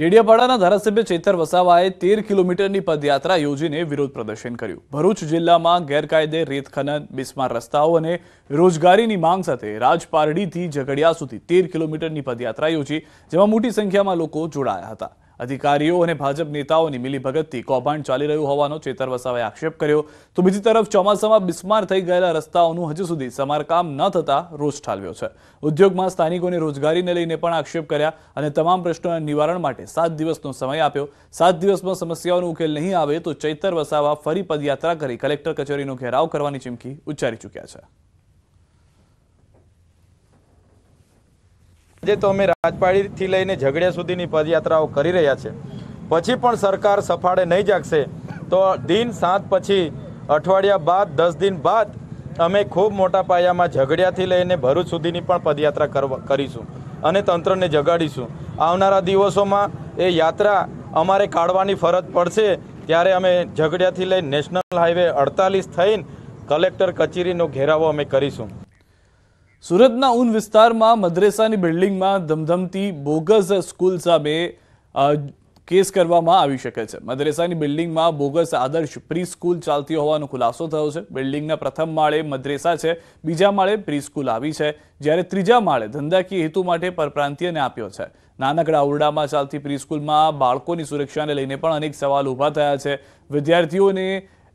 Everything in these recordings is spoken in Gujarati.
ડેડિયાપાડાના ધારાસભ્ય ચેતર વસાવાએ તેર કિલોમીટરની પદયાત્રા યોજીને વિરોધ પ્રદર્શન કર્યું ભરૂચ જિલ્લામાં ગેરકાયદે રેત ખનન બિસ્માર રસ્તાઓ અને રોજગારીની માંગ સાથે રાજપારડીથી ઝઘડિયા સુધી તેર કિલોમીટરની પદયાત્રા યોજી જેમાં મોટી સંખ્યામાં લોકો જોડાયા હતા અધિકારીઓ અને ભાજપ નેતાઓની મિલીભગતથી કૌભાંડ ચાલી રહ્યું હોવાનો ચેતર વસાવાએ આક્ષેપ કર્યો તો બીજી તરફ ચોમાસામાં બિસ્માર થઈ ગયેલા રસ્તાઓનું હજુ સુધી સમારકામ ન થતાં રોષ ઠાલવ્યો છે ઉદ્યોગમાં સ્થાનિકોને રોજગારીને લઈને પણ આક્ષેપ કર્યા અને તમામ પ્રશ્નોના નિવારણ માટે સાત દિવસનો સમય આપ્યો સાત દિવસમાં સમસ્યાઓનો ઉકેલ નહીં આવે તો ચૈતર વસાવા ફરી પદયાત્રા કરી કલેક્ટર કચેરીનો ઘેરાવ કરવાની ચીમકી ઉચ્ચારી ચૂક્યા છે આજે તો અમે રાજપાડીથી લઈને ઝઘડિયા સુધીની પદયાત્રાઓ કરી રહ્યા છે પછી પણ સરકાર સફાળે નહીં જાગશે તો દિન સાત પછી અઠવાડિયા બાદ દસ દિન બાદ અમે ખૂબ મોટા પાયામાં ઝઘડિયાથી લઈને ભરૂચ સુધીની પણ પદયાત્રા કરવા કરીશું અને તંત્રને જગાડીશું આવનારા દિવસોમાં એ યાત્રા અમારે કાઢવાની ફરજ પડશે ત્યારે અમે ઝઘડિયાથી લઈ નેશનલ હાઈવે અડતાલીસ થઈને કલેક્ટર કચેરીનો ઘેરાવો અમે કરીશું સુરતના ઉન વિસ્તારમાં મદ્રેસાની બિલ્ડિંગમાં ધમધમતી બોગસ સ્કૂલ સામે કેસ કરવામાં આવી શકે છે મદ્રેસાની બિલ્ડિંગમાં બોગસ આદર્શ પ્રી સ્કૂલ ચાલતી હોવાનો ખુલાસો થયો છે બિલ્ડિંગના પ્રથમ માળે મદ્રેસા છે બીજા માળે પ્રી સ્કૂલ આવી છે જ્યારે ત્રીજા માળે ધંધાકીય હેતુ માટે પરપ્રાંતિયને આપ્યો છે નાનકડા ઓરડામાં ચાલતી પ્રી સ્કૂલમાં બાળકોની સુરક્ષાને લઈને પણ અનેક સવાલ ઊભા થયા છે વિદ્યાર્થીઓને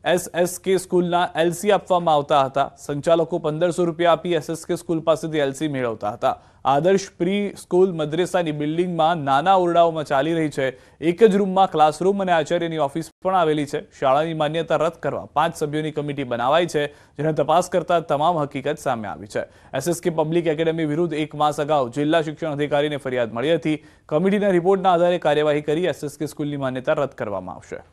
એસએસકે સ્કૂલના એલસી આપવામાં આવતા હતા સંચાલકો પંદરસો રૂપિયા આપી એસએસકે સ્કૂલ પાસેથી એલસી મેળવતા હતા આદર્શ પ્રી સ્કૂલ મદ્રેસાની બિલ્ડિંગમાં નાના ઓરડાઓમાં ચાલી રહી છે એક જ રૂમમાં ક્લાસરૂમ અને આચાર્યની ઓફિસ પણ આવેલી છે શાળાની માન્યતા રદ કરવા પાંચ સભ્યોની કમિટી બનાવાઈ છે જેને તપાસ કરતા તમામ હકીકત સામે આવી છે એસએસકે પબ્લિક એકેડેમી વિરુદ્ધ એક માસ અગાઉ જિલ્લા શિક્ષણ અધિકારીને ફરિયાદ મળી હતી કમિટીના રિપોર્ટના આધારે કાર્યવાહી કરી એસએસકે સ્કૂલની માન્યતા રદ કરવામાં આવશે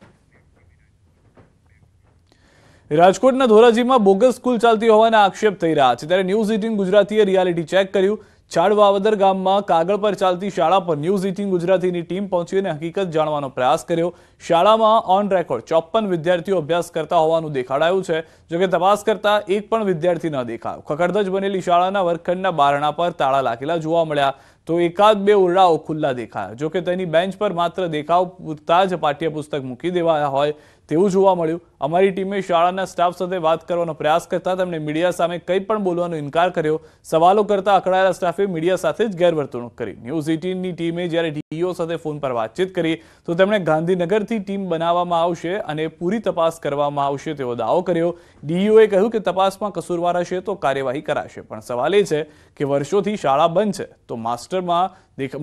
રાજકોટના ધોરાજીમાં બોગસ સ્કૂલ ચાલતી હોવાના આક્ષેપ થઈ રહ્યા છે ત્યારે ન્યૂઝ એટીન ગુજરાતીએ રિયાલિટી ચેક કર્યું છાડ છાડવાવદર ગામમાં કાગળ પર ચાલતી શાળા પર ન્યૂઝ એટીન ગુજરાતીની ટીમ પહોંચી અને હકીકત જાણવાનો પ્રયાસ કર્યો શાળામાં ઓન રેકોર્ડ ચોપ્પન વિદ્યાર્થીઓ અભ્યાસ કરતા હોવાનું દેખાડાયું છે જોકે તપાસ કરતા એક પણ વિદ્યાર્થી ન દેખાયો ખખડધજ બનેલી શાળાના વર્ગખંડના બારણા પર તાળા લાગેલા જોવા મળ્યા તો એકાદ બે ઓરડાઓ ખુલ્લા દેખાયા જોકે તેની બેન્ચ પર માત્ર દેખાવ પૂરતા જ પાઠ્યપુસ્તક મૂકી દેવાયા હોય તેવું જોવા મળ્યું અમારી ટીમે શાળાના સ્ટાફ સાથે વાત કરવાનો પ્રયાસ કરતા તેમણે મીડિયા સામે કંઈ પણ બોલવાનો ઇનકાર કર્યો સવાલો કરતા અકળાયેલા સ્ટાફે મીડિયા સાથે જ ગેરવર્તણૂક કરી ન્યૂઝ એટીનની ટીમે જ્યારે ડીઈઓ સાથે ફોન પર વાતચીત કરી તો તેમણે ગાંધીનગરથી ટીમ બનાવવામાં આવશે અને પૂરી તપાસ કરવામાં આવશે તેવો દાવો કર્યો ડીઈઓએ કહ્યું કે તપાસમાં કસૂરવાર હશે તો કાર્યવાહી કરાશે પણ સવાલ એ છે કે વર્ષોથી શાળા બંધ છે તો માસ્ટરમાં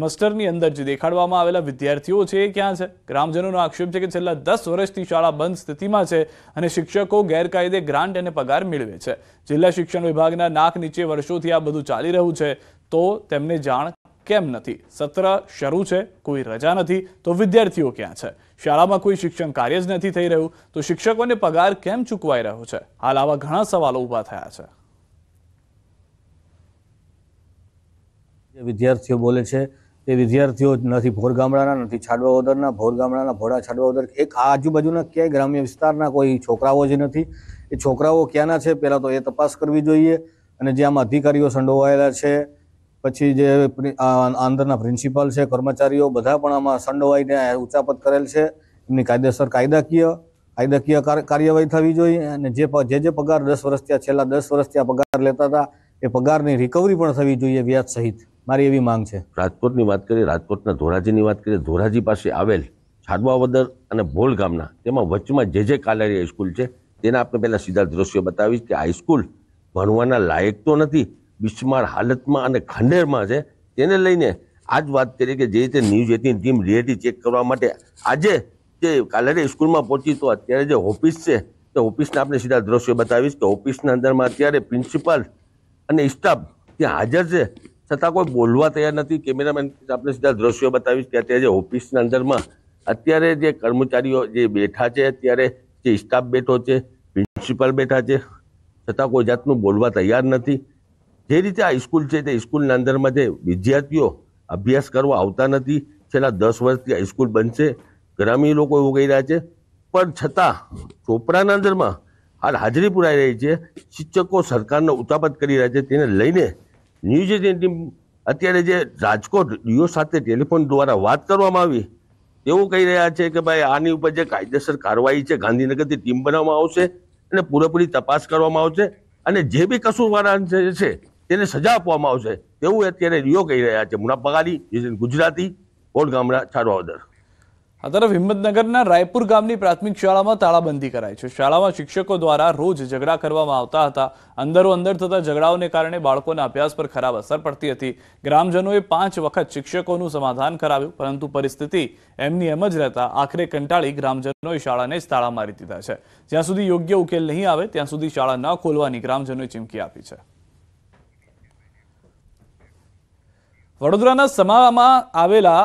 માસ્ટરની અંદર જે દેખાડવામાં આવેલા વિદ્યાર્થીઓ છે એ ક્યાં છે ગ્રામજનોનો આક્ષેપ છે કે છેલ્લા દસ વર્ષથી શાળા બંધ સ્થિતિમાં છે અને શિક્ષકો ગેરકાયદે ગ્રાન્ટ અને પગાર મેળવે છે જિલ્લા શિક્ષણ વિભાગના નાક નીચે વર્ષોથી આ બધું ચાલી રહ્યું છે તો તેમને જાણ કેમ નથી સત્ર શરૂ છે કોઈ રજા નથી તો વિદ્યાર્થીઓ ક્યાં છે શાળામાં કોઈ શિક્ષણ કાર્ય જ નથી થઈ રહ્યું તો શિક્ષકોને પગાર કેમ ચૂકવાઈ રહ્યો છે હાલ આવા ઘણા સવાલો ઊભા થયા છે વિદ્યાર્થીઓ બોલે છે તે વિદ્યાર્થીઓ નથી ભોર ગામડાના નથી છાડવા ઉદરના ભોર ગામડાના ભોળા છાડવા ઉદર એક આજુબાજુના ક્યાંય ગ્રામ્ય વિસ્તારના કોઈ છોકરાઓ જ નથી એ છોકરાઓ ક્યાંના છે પહેલાં તો એ તપાસ કરવી જોઈએ અને જે આમાં અધિકારીઓ સંડોવાયેલા છે પછી જે આંધ્રના પ્રિન્સિપાલ છે કર્મચારીઓ બધા પણ આમાં સંડોવાઈને ઉચાપત કરેલ છે એમની કાયદેસર કાયદાકીય કાયદાકીય કાર્યવાહી થવી જોઈએ અને જે જે જે પગાર દસ વર્ષ ત્યાં છેલ્લા દસ વર્ષ ત્યાં પગાર લેતા હતા એ પગારની રિકવરી પણ થવી જોઈએ વ્યાજ સહિત મારી એવી માંગ છે રાજકોટની વાત કરીએ રાજકોટના ધોરાજીની વાત કરીએ ધોરાજી પાસે આવેલ વદર અને ભોલ ગામના તેમાં વચમાં જે જે કાલારી હાઈસ્કૂલ છે તેના આપણે પહેલાં સીધા દ્રશ્યો બતાવીશ કે હાઈસ્કૂલ ભણવાના લાયક તો નથી બિસ્માર હાલતમાં અને ખંડેરમાં છે તેને લઈને આજ વાત કરીએ કે જે રીતે news eighteen team reality check કરવા માટે આજે જે કાલારી સ્કૂલમાં પહોંચી તો અત્યારે જે ઓફિસ છે તે ઓફિસના આપણે સીધા દ્રશ્યો બતાવીશ કે ઓફિસના અંદરમાં અત્યારે પ્રિન્સિપાલ અને સ્ટાફ ત્યાં હાજર છે છતાં કોઈ બોલવા તૈયાર નથી કેમેરામેન આપણે સીધા દ્રશ્યો બતાવીશ કે અત્યારે જે ઓફિસના અંદરમાં અત્યારે જે કર્મચારીઓ જે બેઠા છે અત્યારે જે સ્ટાફ બેઠો છે પ્રિન્સિપાલ બેઠા છે છતાં કોઈ જાતનું બોલવા તૈયાર નથી જે રીતે આ સ્કૂલ છે તે સ્કૂલના અંદરમાં જે વિદ્યાર્થીઓ અભ્યાસ કરવા આવતા નથી છેલ્લા દસ વર્ષથી આ સ્કૂલ બનશે ગ્રામીણ લોકો એવું કહી રહ્યા છે પણ છતાં ચોપડાના અંદરમાં હાલ હાજરી પુરાઈ રહી છે શિક્ષકો સરકારનો ઉતાપત કરી રહ્યા છે તેને લઈને ન્યૂઝ એટીન ટીમ અત્યારે જે રાજકોટ ડીઓ સાથે ટેલિફોન દ્વારા વાત કરવામાં આવી તેવું કહી રહ્યા છે કે ભાઈ આની ઉપર જે કાયદેસર કાર્યવાહી છે ગાંધીનગરથી ટીમ બનાવવામાં આવશે અને પૂરેપૂરી તપાસ કરવામાં આવશે અને જે બી કસૂરવાળા છે તેને સજા આપવામાં આવશે તેવું અત્યારે ડીઓ કહી રહ્યા છે મુના પગારી ગુજરાતી કોટ ગામડા છાડવાવદર આ તરફ હિંમતનગરના રાયપુર ગામની પ્રાથમિક શાળામાં તાળાબંધી કરાઈ છે શાળામાં શિક્ષકો દ્વારા રોજ ઝઘડા કરવામાં આવતા હતા અંદરો અંદર થતા ઝઘડાઓને કારણે બાળકોના અભ્યાસ પર ખરાબ અસર પડતી હતી ગ્રામજનોએ પાંચ વખત શિક્ષકોનું સમાધાન કરાવ્યું પરંતુ પરિસ્થિતિ એમની એમ જ રહેતા આખરે કંટાળી ગ્રામજનોએ શાળાને જ તાળા મારી દીધા છે જ્યાં સુધી યોગ્ય ઉકેલ નહીં આવે ત્યાં સુધી શાળા ન ખોલવાની ગ્રામજનોએ ચીમકી આપી છે વડોદરાના સમામાં આવેલા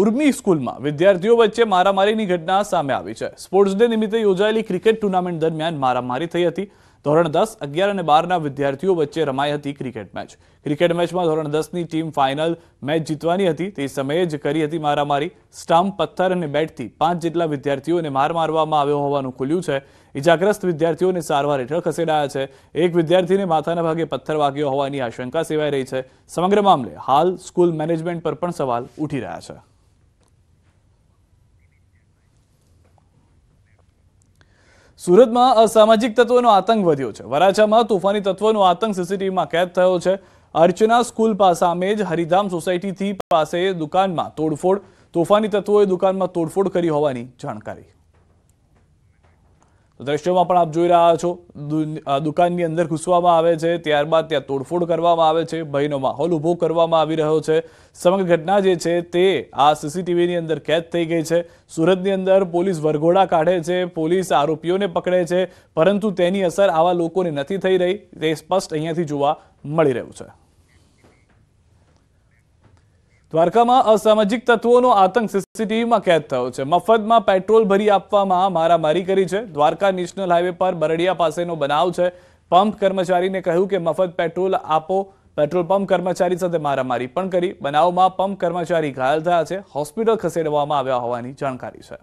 ઉર્મી સ્કૂલમાં વિદ્યાર્થીઓ વચ્ચે મારામારીની ઘટના સામે આવી છે સ્પોર્ટ્સ ડે નિમિત્તે યોજાયેલી ક્રિકેટ ટુર્નામેન્ટ દરમિયાન મારામારી થઈ હતી ધોરણ દસ અગિયાર અને બારના વિદ્યાર્થીઓ વચ્ચે રમાઈ હતી ક્રિકેટ મેચ ક્રિકેટ મેચમાં ધોરણ દસની ટીમ ફાઇનલ મેચ જીતવાની હતી તે સમયે જ કરી હતી મારામારી સ્ટમ્પ પથ્થર અને બેટથી પાંચ જેટલા વિદ્યાર્થીઓને માર મારવામાં આવ્યો હોવાનું ખુલ્યું છે ઇજાગ્રસ્ત વિદ્યાર્થીઓને સારવાર હેઠળ ખસેડાયા છે એક વિદ્યાર્થીને માથાના ભાગે પથ્થર વાગ્યો હોવાની આશંકા સેવાઈ રહી છે સમગ્ર મામલે હાલ સ્કૂલ મેનેજમેન્ટ પર પણ સવાલ ઉઠી રહ્યા છે સુરતમાં અસામાજિક તત્વોનો આતંક વધ્યો છે વરાછામાં તોફાની તત્વોનો આતંક સીસીટીવીમાં કેદ થયો છે અર્ચના સ્કૂલ સામે જ હરિધામ સોસાયટીથી પાસે દુકાનમાં તોડફોડ તોફાની તત્વોએ દુકાનમાં તોડફોડ કરી હોવાની જાણકારી તો દ્રશ્યોમાં પણ આપ જોઈ રહ્યા છો દુકાનની અંદર ઘૂસવામાં આવે છે ત્યારબાદ ત્યાં તોડફોડ કરવામાં આવે છે ભયનો માહોલ ઊભો કરવામાં આવી રહ્યો છે સમગ્ર ઘટના જે છે તે આ સીસીટીવીની અંદર કેદ થઈ ગઈ છે સુરતની અંદર પોલીસ વરઘોડા કાઢે છે પોલીસ આરોપીઓને પકડે છે પરંતુ તેની અસર આવા લોકોને નથી થઈ રહી તે સ્પષ્ટ અહીંયાથી જોવા મળી રહ્યું છે દ્વારકામાં અસામાજિક તત્વોનો આતંક સીસીટીવીમાં કેદ થયો છે મફતમાં પેટ્રોલ ભરી આપવામાં મારામારી કરી છે દ્વારકા નેશનલ હાઈવે પર બરડિયા પાસેનો બનાવ છે પંપ કર્મચારીને કહ્યું કે મફત પેટ્રોલ આપો પેટ્રોલ પંપ કર્મચારી સાથે મારામારી પણ કરી બનાવમાં પંપ કર્મચારી ઘાયલ થયા છે હોસ્પિટલ ખસેડવામાં આવ્યા હોવાની જાણકારી છે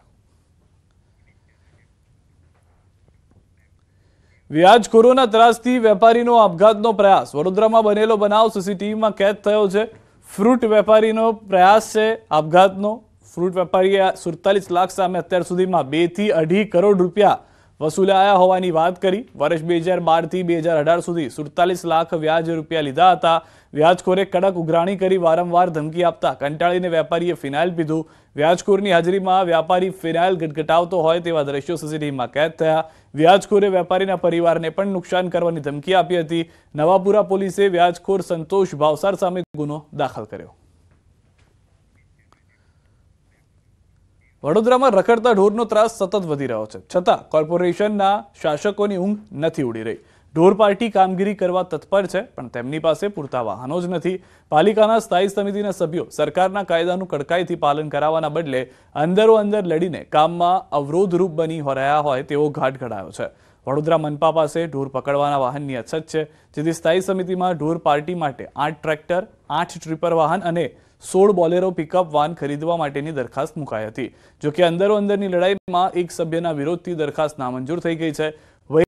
વ્યાજ કોરોના ત્રાસથી વેપારીનો આપઘાતનો પ્રયાસ વડોદરામાં બનેલો બનાવ સીસીટીવીમાં કેદ થયો છે ફ્રૂટ વેપારીનો પ્રયાસ છે આપઘાતનો ફ્રૂટ વેપારીએ સુડતાલીસ લાખ સામે અત્યાર સુધીમાં બેથી અઢી કરોડ રૂપિયા વસૂલાયા હોવાની વાત કરી વર્ષ બે હજાર બારથી બે હજાર અઢાર સુધી સુડતાલીસ લાખ વ્યાજ રૂપિયા લીધા હતા વ્યાજખોરે કડક ઉઘરાણી કરી વારંવાર ધમકી આપતા કંટાળીને વેપારીએ ફિનાઇલ પીધું વ્યાજખોરની હાજરીમાં વ્યાપારી ફિનાઇલ ગટગટાવતો હોય તેવા દ્રશ્યો સીસીટીવીમાં કેદ થયા વ્યાજખોરે વેપારીના પરિવારને પણ નુકસાન કરવાની ધમકી આપી હતી નવાપુરા પોલીસે વ્યાજખોર સંતોષ ભાવસાર સામે ગુનો દાખલ કર્યો વડોદરામાં રખડતા ઢોરનો ત્રાસ સતત વધી રહ્યો છે છતાં કોર્પોરેશનના શાસકોની ઊંઘ નથી ઉડી રહી ઢોર પાર્ટી કામગીરી કરવા તત્પર છે પણ તેમની પાસે પૂરતા વાહનો જ નથી પાલિકાના સ્થાયી સમિતિના સભ્યો સરકારના કાયદાનું કડકાઈથી પાલન કરાવવાના બદલે અંદરો અંદર લડીને કામમાં અવરોધરૂપ બની રહ્યા હોય તેવો ઘાટ ઘડાયો છે વડોદરા મનપા પાસે ઢોર પકડવાના વાહનની અછત છે જેથી સ્થાયી સમિતિમાં ઢોર પાર્ટી માટે આઠ ટ્રેક્ટર આઠ ટ્રીપર વાહન અને સોળ બોલેરો પિકઅપ વાન ખરીદવા માટેની દરખાસ્ત મુકાઈ હતી જોકે અંદરો અંદરની લડાઈમાં એક સભ્યના વિરોધથી દરખાસ્ત નામંજૂર થઈ ગઈ છે